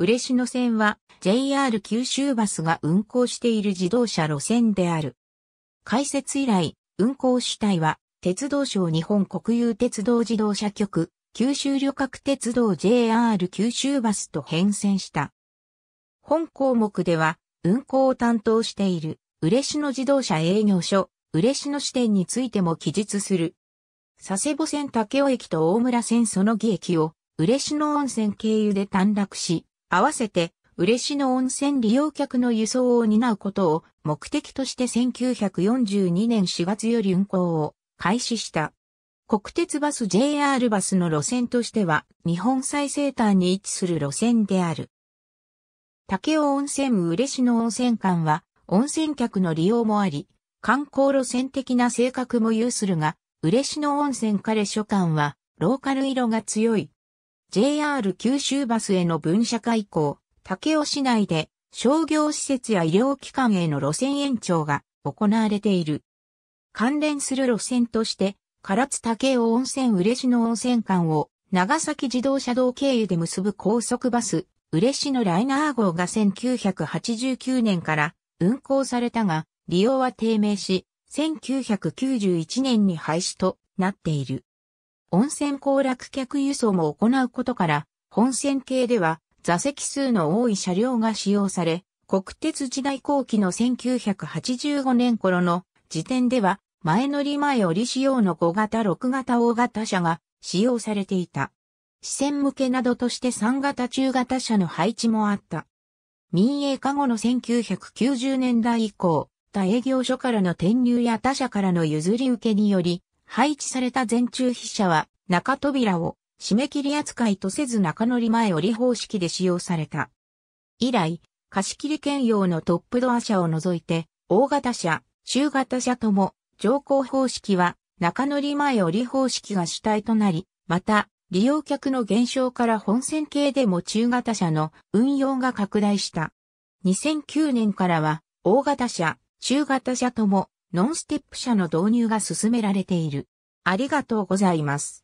嬉野線は JR 九州バスが運行している自動車路線である。開設以来、運行主体は鉄道省日本国有鉄道自動車局、九州旅客鉄道 JR 九州バスと変遷した。本項目では運行を担当している嬉野自動車営業所、嬉野支店についても記述する。佐世保線武雄駅と大村線その木駅を嬉野温泉経由で短絡し、合わせて、嬉野温泉利用客の輸送を担うことを目的として1942年4月より運行を開始した。国鉄バス JR バスの路線としては日本最西端に位置する路線である。竹雄温泉嬉野温泉間は温泉客の利用もあり、観光路線的な性格も有するが、嬉野温泉彼所館はローカル色が強い JR 九州バスへの分社化以降、武雄市内で商業施設や医療機関への路線延長が行われている。関連する路線として、唐津武雄温泉嬉野温泉間を長崎自動車道経由で結ぶ高速バス、嬉野ライナー号が1989年から運行されたが、利用は低迷し、1991年に廃止となっている。温泉行楽客輸送も行うことから、本線系では座席数の多い車両が使用され、国鉄時代後期の1985年頃の時点では、前乗り前折り仕様の5型6型大型車が使用されていた。視線向けなどとして3型中型車の配置もあった。民営化後の1990年代以降、他営業所からの転入や他社からの譲り受けにより、配置された前中飛車は中扉を締め切り扱いとせず中乗り前折り方式で使用された。以来、貸切兼用のトップドア車を除いて、大型車、中型車とも、乗降方式は中乗り前折り方式が主体となり、また、利用客の減少から本線系でも中型車の運用が拡大した。2009年からは、大型車、中型車とも、ノンステップ車の導入が進められている。ありがとうございます。